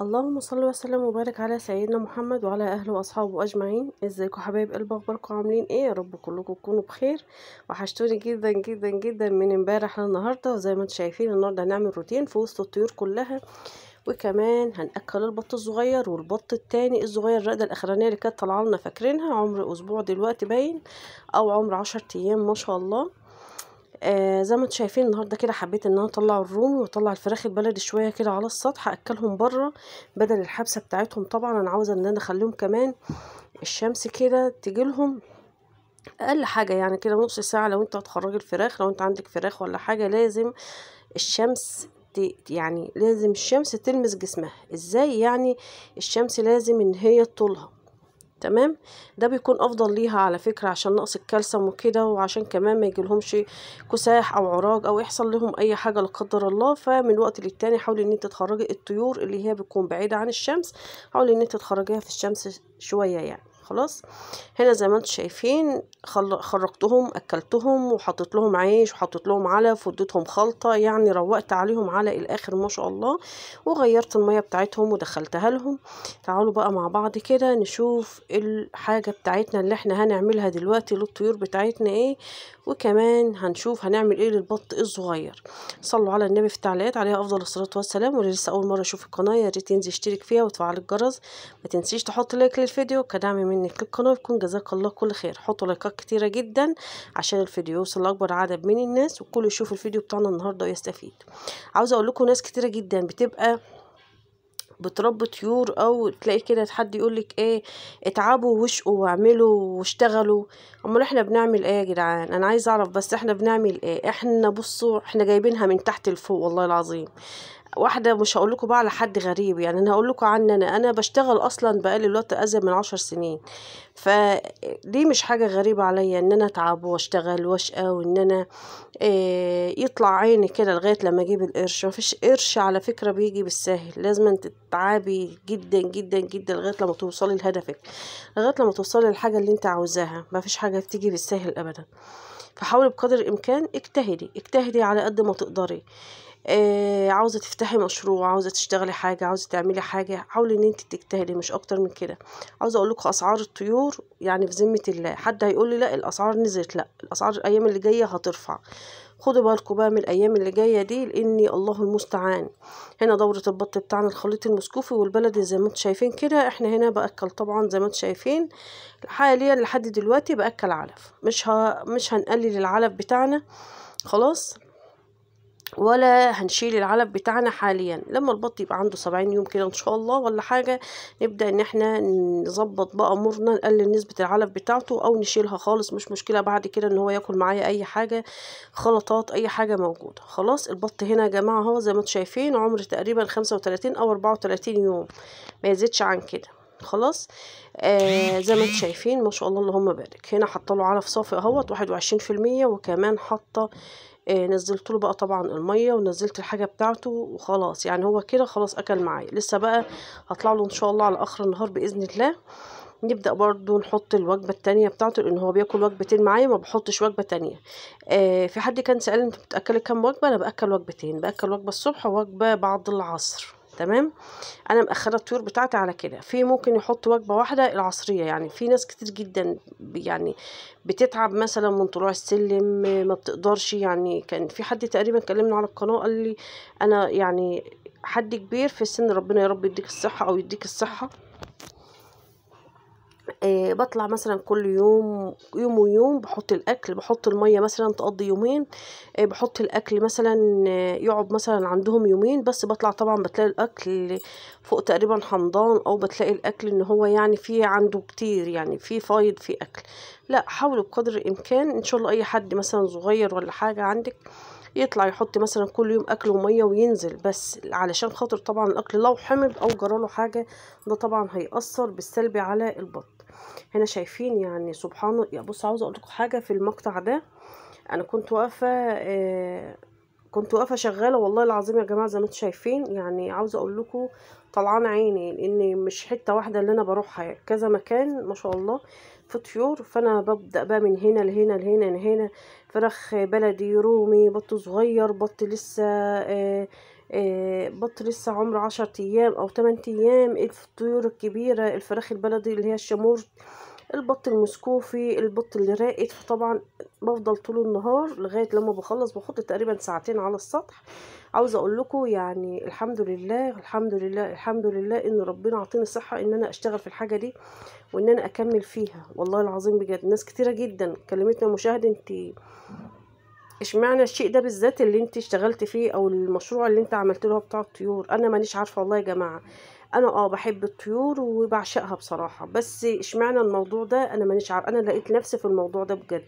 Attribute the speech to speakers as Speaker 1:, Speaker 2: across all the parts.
Speaker 1: اللهم صل وسلم وبارك على سيدنا محمد وعلى اهله واصحابه اجمعين ازيكم حبايب قلب اخباركم عاملين ايه يا رب كلكم تكونوا بخير وحشتوني جدا جدا جدا من امبارح للنهارده وزي ما انتم شايفين النهارده هنعمل روتين في وسط الطيور كلها وكمان هنأكل البط الصغير والبط التاني الصغير الرقدة الأخرانية اللي كانت طالعة لنا فاكرينها عمر أسبوع دلوقتي باين أو عمر عشر أيام ما شاء الله آه زي ما انتوا شايفين النهارده كده حبيت ان انا اطلع الرومي واطلع الفراخ البلدي شويه كده على السطح اكلهم بره بدل الحبسه بتاعتهم طبعا انا عاوزه ان انا اخليهم كمان الشمس كده تجيلهم اقل حاجه يعني كده نص ساعه لو انت هتخرجي الفراخ لو انت عندك فراخ ولا حاجه لازم الشمس يعني لازم الشمس تلمس جسمها ازاي يعني الشمس لازم ان هي تطولها تمام ده بيكون افضل ليها على فكرة عشان نقص الكالسيوم وكده وعشان كمان ما يجيلهمش كساح او عراج او يحصل لهم اي حاجة لا قدر الله فمن وقت للتاني حاولي ان انت تخرجي الطيور اللي هي بتكون بعيدة عن الشمس حاولي ان انت تخرجيها في الشمس شوية يعني خلاص هنا زي ما انتم شايفين خرجتهم اكلتهم وحطيت لهم عيش وحطيت لهم علف واديتهم خلطه يعني روقت عليهم على الاخر ما شاء الله وغيرت الميه بتاعتهم ودخلتها لهم تعالوا بقى مع بعض كده نشوف الحاجه بتاعتنا اللي احنا هنعملها دلوقتي للطيور بتاعتنا ايه وكمان هنشوف هنعمل ايه للبط الصغير صلوا على النبي في التعليقات عليها افضل الصلاه والسلام واللي لسه اول مره يشوف القناه يا ريت ينزل يشترك فيها وتفعل الجرس ما تنسيش تحط لايك للفيديو كدعم من مني كليب قناه جزاك الله كل خير حطوا لايكات كتيره جدا عشان الفيديو يوصل لاكبر عدد من الناس وكل يشوف الفيديو بتاعنا النهارده ويستفيد عاوزه اقول لكم ناس كتيره جدا بتبقى بتربي طيور او تلاقي كده حد يقولك ايه اتعبوا وشقوا واعملوا واشتغلوا امال احنا بنعمل ايه يا جدعان انا عايز اعرف بس احنا بنعمل ايه احنا بصوا احنا جايبينها من تحت لفوق والله العظيم واحدة مش هقول لكم بقى على حد غريب يعني انا هقول لكم عني انا انا بشتغل اصلا بقالي الوقت ازيد من عشر سنين فدي مش حاجة غريبة عليا ان انا اتعب واشتغل واشقى وان انا إيه يطلع عيني كده لغاية لما اجيب القرش مفيش قرش على فكرة بيجي بالسهل لازم تتعبي جدا جدا جدا لغاية لما توصلي لهدفك لغاية لما توصلي للحاجة اللي انت عاوزاها مفيش حاجة بتيجي بالسهل ابدا فحاولي بقدر الامكان اجتهدي اجتهدي على قد ما تقدري آه، عاوزة تفتحي مشروع عاوزة تشتغلي حاجة عاوزة تعملي حاجة حاولي ان انت تجتهدي مش اكتر من كده عاوزة اقول لكم اسعار الطيور يعني في ذمة الله حد هيقول لي لا الاسعار نزلت لا الاسعار الايام اللي جاية هترفع خدوا بالكم بقى من الايام اللي جايه دي لاني الله المستعان هنا دوره البط بتاعنا الخليط المسكوفي والبلدي زي ما انتم شايفين كده احنا هنا باكل طبعا زي ما انتم شايفين حاليا لحد دلوقتي باكل علف مش ه... مش هنقلل العلف بتاعنا خلاص ولا هنشيل العلب بتاعنا حاليا لما البط يبقى عنده سبعين يوم كده ان شاء الله ولا حاجة نبدأ ان احنا نظبط بقى امورنا نقلل نسبة العلب بتاعته او نشيلها خالص مش مشكلة بعد كده ان هو ياكل معايا اي حاجة خلطات اي حاجة موجودة خلاص البط هنا يا جماعة اهو زي ما انتم شايفين عمر تقريبا خمسة وتلاتين او اربعة وتلاتين يوم ما يزيدش عن كده خلاص آه زي ما انتم شايفين ما شاء الله اللهم بارك هنا حاطه له علف صافي اهوت واحد وعشرين في المية وكمان حاطه آه، نزلت له بقى طبعا الميه ونزلت الحاجه بتاعته وخلاص يعني هو كده خلاص اكل معايا لسه بقى هطلع له ان شاء الله على اخر النهار باذن الله نبدا برضو نحط الوجبه التانية بتاعته لان هو بياكل وجبتين معايا ما بحطش وجبه تانية آه في حد كان سالني انت بتاكلي كام وجبه انا باكل وجبتين باكل وجبه الصبح ووجبه بعد العصر تمام انا مأخره الطيور بتاعتي على كده في ممكن يحط وجبه واحده العصريه يعني في ناس كتير جدا يعني بتتعب مثلا من طلوع السلم ما بتقدرش يعني كان في حد تقريبا كلمنا على القناه قال لي انا يعني حد كبير في السن ربنا يا رب يديك الصحه او يديك الصحه آه، بطلع مثلا كل يوم يوم ويوم بحط الاكل بحط الميه مثلا تقضي يومين آه، بحط الاكل مثلا آه، يقعد مثلا عندهم يومين بس بطلع طبعا بتلاقي الاكل فوق تقريبا حمضان او بتلاقي الاكل ان هو يعني فيه عنده كتير يعني فيه فايض فيه اكل لا حاولوا بقدر الامكان ان شاء الله اي حد مثلا صغير ولا حاجه عندك يطلع يحط مثلا كل يوم اكل وميه وينزل بس علشان خاطر طبعا الاكل لو حمل او جراله حاجه ده طبعا هيأثر بالسلبي على البطن هنا شايفين يعني سبحان يا بص عاوزه اقول لكم حاجه في المقطع ده انا كنت واقفه آه كنت واقفه شغاله والله العظيم يا جماعه زي ما انتم شايفين يعني عاوزه اقول لكم طلعان عيني لان مش حته واحده اللي انا بروحها يعني كذا مكان ما شاء الله في طيور فانا ببدا بقى من هنا لهنا لهنا لهنا فراخ بلدي رومي بط صغير بط لسه آه آه، بط لسه عمره عشر ايام او تمن ايام الطيور الكبيرة الفراخ البلدي اللي هي الشامور البط المسكوفي البط اللي راقد فطبعا بفضل طول النهار لغاية لما بخلص بحط تقريبا ساعتين على السطح عاوزة اقول لكم يعني الحمد لله الحمد لله الحمد لله ان ربنا عطيني صحة ان انا اشتغل في الحاجة دي وان انا اكمل فيها والله العظيم بجد ناس كتيرة جدا كلمتنا مشاهد انتي اشمعنى الشيء ده بالذات اللي انت اشتغلت فيه او المشروع اللي انت عملت له بتاع الطيور انا مانيش عارفه والله يا جماعه انا اه بحب الطيور وبعشقها بصراحه بس اشمعنى الموضوع ده انا مانيش عارفه انا لقيت نفسي في الموضوع ده بجد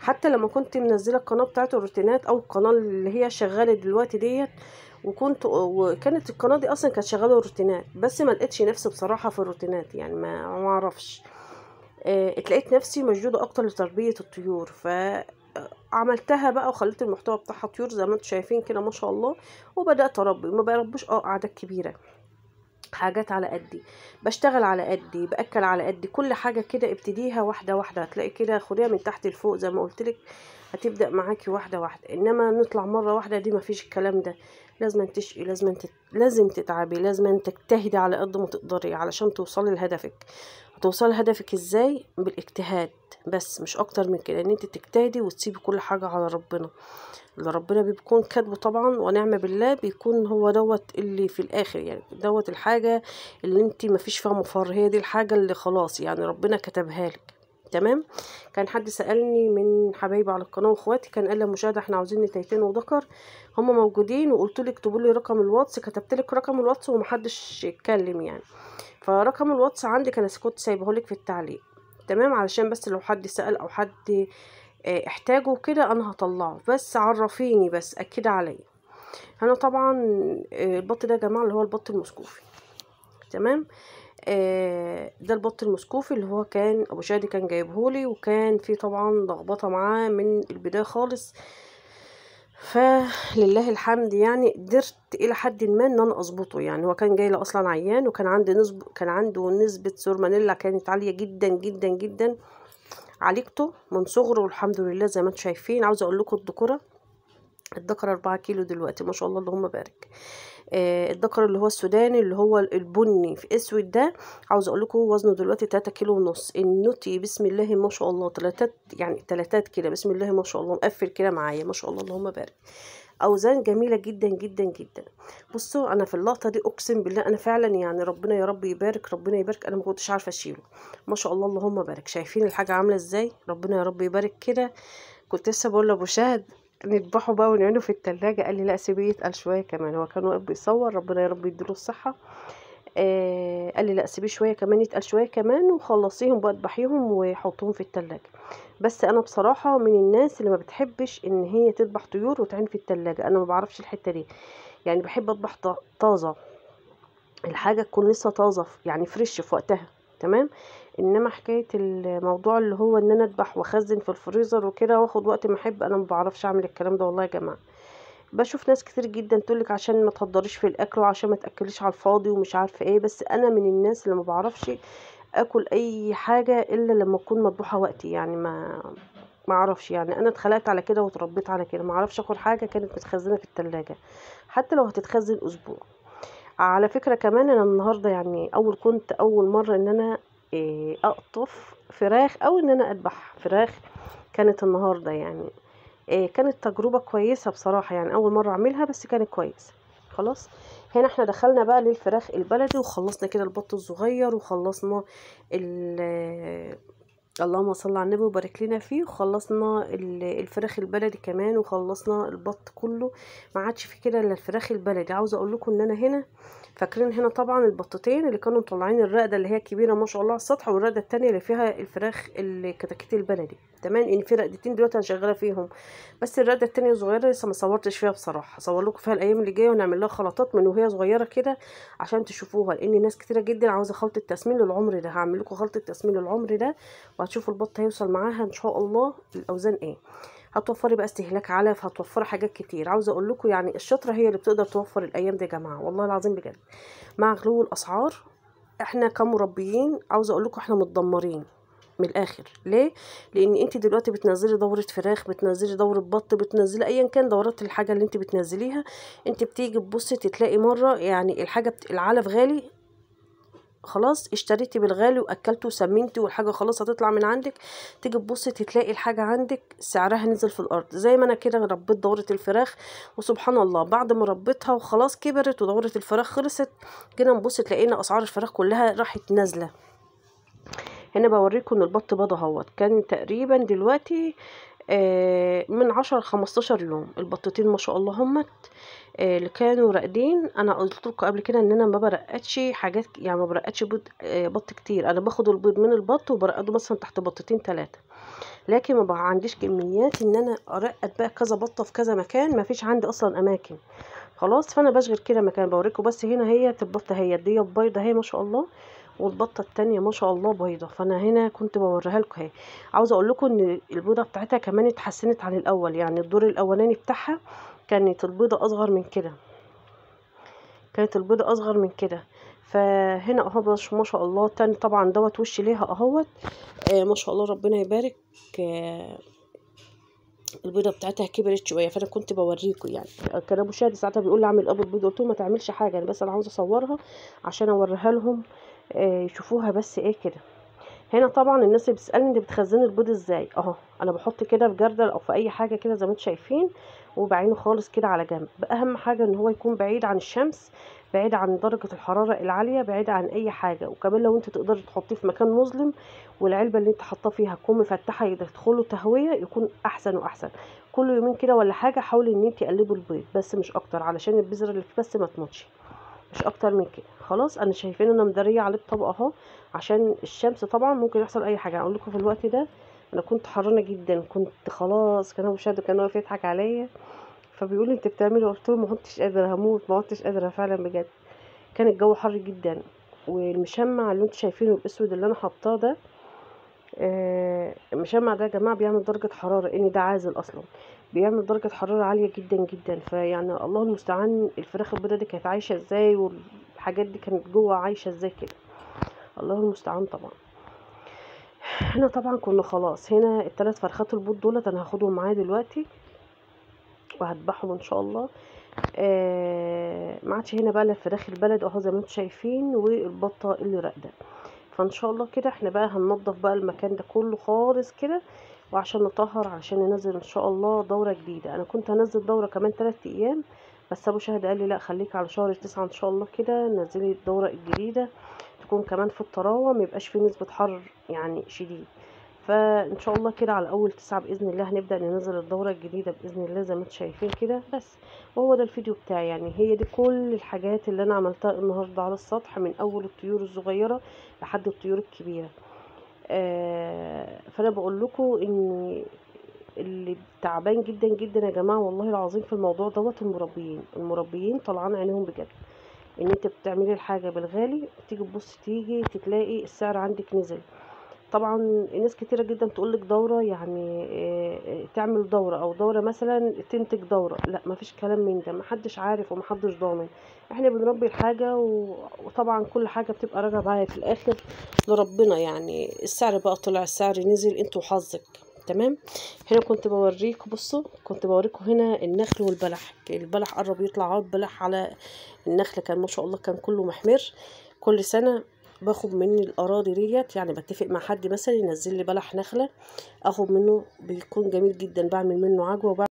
Speaker 1: حتى لما كنت منزله القناه بتاعت الروتينات او القناه اللي هي شغاله دلوقتي ديت وكنت وكانت القناه دي اصلا كانت شغاله روتينات بس ما لقيتش نفسي بصراحه في الروتينات يعني ما اعرفش اتلاقيت آه، نفسي مشدوده اكتر لتربيه الطيور ف عملتها بقى وخليت المحتوى بتاعها طيور زي ما انتم شايفين كده ما شاء الله وبدات اربي ما بربوش اه اعداد كبيره حاجات على قدي بشتغل على قدي باكل على قدي كل حاجه كده ابتديها واحده واحده هتلاقي كده خديها من تحت لفوق زي ما قلت لك هتبدا معاكي واحده واحده انما نطلع مره واحده دي مفيش الكلام ده لازم تشقي لازم تت... لازم تتعبي لازم تجتهدي على قد ما تقدري علشان توصلي لهدفك هتوصلي لهدفك ازاي بالاجتهاد بس مش اكتر من كده ان انت تجتهدي وتسيبي كل حاجه على ربنا اللي ربنا بيكون كاتبه طبعا ونعم بالله بيكون هو دوت اللي في الاخر يعني دوت الحاجه اللي انت مفيش فيها مفر هي دي الحاجه اللي خلاص يعني ربنا كتبها لك تمام كان حد سالني من حبايبي على القناه واخواتي كان قال لي مشاهده احنا عاوزين نتايتين وذكر هما موجودين وقلت له اكتبوا لي رقم الواتس كتبت لك رقم الواتس ومحدش اتكلم يعني فرقم الواتس عندي كان كنت سايبه لك في التعليق تمام علشان بس لو حد سال او حد آه، احتاجه كده انا هطلعه بس عرفيني بس اكد عليا انا طبعا آه، البط ده يا جماعه اللي هو البط المسكوفي تمام آه، ده البط المسكوفي اللي هو كان ابو شادي كان جايبهولي وكان في طبعا لخبطه معاه من البدايه خالص فلله الحمد يعني قدرت الى حد ما ان انا اظبطه يعني هو كان جاي اصلا عيان وكان عندي نسب كان عنده نسبه سورمانيلا كانت عاليه جدا جدا جدا عالجته من صغره والحمد لله زي ما انتم شايفين عاوزه اقول لكم الدكوره الدكر أربعة كيلو دلوقتي ما شاء الله اللهم بارك آه الدكر اللي هو السوداني اللي هو البني في اسود ده عاوز اقول لكم وزنه دلوقتي 3 كيلو ونص النوتي بسم الله ما شاء الله تلاتات يعني تلاتات كده بسم الله ما شاء الله مقفل كده معايا ما شاء الله اللهم بارك اوزان جميله جدا جدا جدا بصوا انا في اللقطه دي اقسم بالله انا فعلا يعني ربنا يا رب يبارك ربنا يبارك انا ما كنتش عارفه اشيله ما شاء الله اللهم بارك شايفين الحاجه عامله ازاي ربنا يا رب يبارك كده كنت لسه بقول لابو شهد نذبحه بقى ونعينه في التلاجة قال لي لا سيبيه يتقل شوية كمان هو كان واقف بيصور ربنا يا رب يديله الصحة آه قال لي لا سيبيه شوية كمان يتقل شوية كمان وخلصيهم بقى اذبحيهم وحطهم في التلاجة بس انا بصراحة من الناس اللي ما بتحبش ان هي تذبح طيور وتعين في التلاجة انا ما بعرفش الحتة دي يعني بحب اذبح طازة الحاجة تكون لسه طازة يعني فريش في وقتها تمام انما حكايه الموضوع اللي هو ان انا اذبح واخزن في الفريزر وكده واخد وقت ما احب انا ما بعرفش اعمل الكلام ده والله يا جماعه بشوف ناس كتير جدا تقولك عشان ما تهدريش في الاكل وعشان ما تاكليش على الفاضي ومش عارفه ايه بس انا من الناس اللي ما بعرفش اكل اي حاجه الا لما اكون مطبوحه وقتي يعني ما ما اعرفش يعني انا اتخلقت على كده واتربيت على كده ما اعرفش اكل حاجه كانت متخزنه في التلاجة حتى لو هتتخزن اسبوع على فكرة كمان أنا النهاردة يعني أول كنت أول مرة إن أنا آه، أقطف فراخ أو إن أنا أذبح فراخ كانت النهاردة يعني آه، كانت تجربة كويسة بصراحة يعني أول مرة أعملها بس كانت كويسة خلاص هنا احنا دخلنا بقى للفراخ البلدي وخلصنا كده البط الصغير وخلصنا اللهم صل على النبي وبارك لنا فيه وخلصنا الفراخ البلدي كمان وخلصنا البط كله ما عادش في كده الا الفراخ البلدي عاوزه اقول لكم ان انا هنا فاكرين هنا طبعا البطتين اللي كانوا مطلعين الرقده اللي هي كبيره ما شاء الله على السطح والرقده الثانيه اللي فيها الفراخ الكتاكيت البلدي تمام ان يعني في رقدتين دلوقتي انا شغاله فيهم بس الرقده الثانيه صغيره لسه ما صورتش فيها بصراحه هصور لكم فيها الايام اللي جايه ونعمل لها خلطات من وهي صغيره كده عشان تشوفوها لان ناس كتيره جدا عاوزه خلطه تسمين للعمر ده هعمل لكم خلطه تسمين للعمر ده وهتشوفوا البط هيوصل معاها ان شاء الله الاوزان ايه هتوفري بقى استهلاك علف هتوفري حاجات كتير عاوزه اقول لكم يعني الشطره هي اللي بتقدر توفر الايام دي يا جماعه والله العظيم بجد مع غلو الاسعار احنا كمربيين عاوزه اقول لكم احنا متدمرين من الاخر ليه لان انت دلوقتي بتنزلي دوره فراخ بتنزلي دوره بط بتنزلي ايا كان دورات الحاجه اللي انت بتنزليها انت بتيجي تبصي تلاقي مره يعني الحاجه بت... العلف غالي خلاص اشتريتي بالغالي واكلتي وسمنتي والحاجه خلاص هتطلع من عندك تيجي تبصي تلاقي الحاجه عندك سعرها نزل في الارض زي ما انا كده ربيت دوره الفراخ وسبحان الله بعد ما ربيتها وخلاص كبرت ودوره الفراخ خلصت جينا نبص تلاقينا اسعار الفراخ كلها راحت نازله هنا بوريكم البط بدا اهوت كان تقريبا دلوقتي آه، من عشرة لخمستاشر يوم البطتين ما شاء الله همت آه، اللي كانوا راقدين انا قلت لكم قبل كده ان انا ما برقدش حاجات يعني ما برقدش آه، بط كتير انا باخد البيض من البط وبرقده مثلا تحت بطتين ثلاثه لكن ما عنديش كميات ان انا ارقد بقى كذا بطه في كذا مكان ما فيش عندي اصلا اماكن خلاص فانا بشغل كده مكان بوريكم بس هنا هي البطه هي دي بيضه هي ما شاء الله والبطه الثانيه ما شاء الله بيضه فانا هنا كنت بوريها لكم اهي عاوزه اقول لكم ان البيضه بتاعتها كمان اتحسنت عن الاول يعني الدور الاولاني بتاعها كانت البيضه اصغر من كده كانت البيضه اصغر من كده فهنا اهو ما شاء الله تاني طبعا دوت وش ليها اهوت آه ما شاء الله ربنا يبارك آه البيضه بتاعتها كبرت شويه فانا كنت بوريكم يعني كان ابو شادي ساعتها بيقول لي اعمل ابو البيضه قلت له ما تعملش حاجه انا بس انا عاوزه اصورها عشان اوريها لهم آه، يشوفوها بس ايه كده هنا طبعا الناس بتسالني انت بتخزني البيض ازاي اهو انا بحط كده في جردل او في اي حاجه كده زي ما انتم شايفين وبعينه خالص كده على جنب اهم حاجه ان هو يكون بعيد عن الشمس بعيد عن درجه الحراره العاليه بعيد عن اي حاجه وكمان لو انت تقدر تحطيه في مكان مظلم والعلبه اللي انت حاطاه فيها تكون مفتحه يدخله تهويه يكون احسن واحسن كل يومين كده ولا حاجه حاولي ان انت تقلبي البيض بس مش اكتر علشان البذره اللي فيه بس ما تموتش مش اكتر من كده خلاص انا شايفين انا مدريه عليه الطبق اهو عشان الشمس طبعا ممكن يحصل اي حاجه اقول لكم في الوقت ده انا كنت حرانه جدا كنت خلاص كان ابو شادو كان واقف يضحك عليا فبيقول لي انت بتعملي قلت له ما كنتش قادره هموت ما كنتش قادره فعلا بجد كان الجو حر جدا والمشمع اللي انتوا شايفينه الاسود اللي انا حطاه ده مشمع ده آه، يا جماعه بيعمل درجه حراره لان ده عازل اصلا بيعمل درجه حراره عاليه جدا جدا فيعني الله المستعان الفراخ البيضه دي كانت عايشه ازاي والحاجات دي كانت جوه عايشه ازاي كده الله المستعان طبعا هنا طبعا كنا خلاص هنا الثلاث فرخات البوت دولت انا هاخدهم معايا دلوقتي وهذبحهم ان شاء الله آه ما عادش هنا بقى لا فراخ البلد اهو زي ما انتم شايفين والبطه اللي راقده فان شاء الله كده احنا بقى هننضف بقى المكان ده كله خالص كده وعشان نطهر عشان ننزل ان شاء الله دوره جديده انا كنت هنزل دوره كمان 3 ايام بس ابو شهد قال لي لا خليك على شهر تسعة ان شاء الله كده نزلي الدوره الجديده تكون كمان في الطراوه ميبقاش فيه نسبه حر يعني شديد فان شاء الله كده على اول تسعة باذن الله هنبدا ننزل الدوره الجديده باذن الله زي ما انتم شايفين كده بس وهو ده الفيديو بتاعي يعني هي دي كل الحاجات اللي انا عملتها النهارده على السطح من اول الطيور الصغيره لحد الطيور الكبيره آه فانا بقول لكم ان اللي تعبان جدا جدا يا جماعه والله العظيم في الموضوع دوت المربيين المربيين طلعان عينهم بجد ان انت بتعملي الحاجه بالغالي تيجي تبص تيجي تلاقي السعر عندك نزل طبعا ناس كتيرة جدا تقولك دورة يعني آه، آه، تعمل دورة او دورة مثلا تنتج دورة لا مفيش كلام من ده محدش عارف ومحدش ضامن احنا بنربي الحاجة وطبعا كل حاجة بتبقى راجعة بقى في الاخر لربنا يعني السعر بقى طلع السعر نزل انت وحظك تمام هنا كنت بوريكم بصوا كنت بوريكم هنا النخل والبلح البلح قرب يطلع اهو بلح على النخل كان ما شاء الله كان كله محمر كل سنة باخد من الاراضي ديت يعني بتفق مع حد مثلا ينزل لي بلح نخله اخد منه بيكون جميل جدا بعمل منه عجوه وبعمل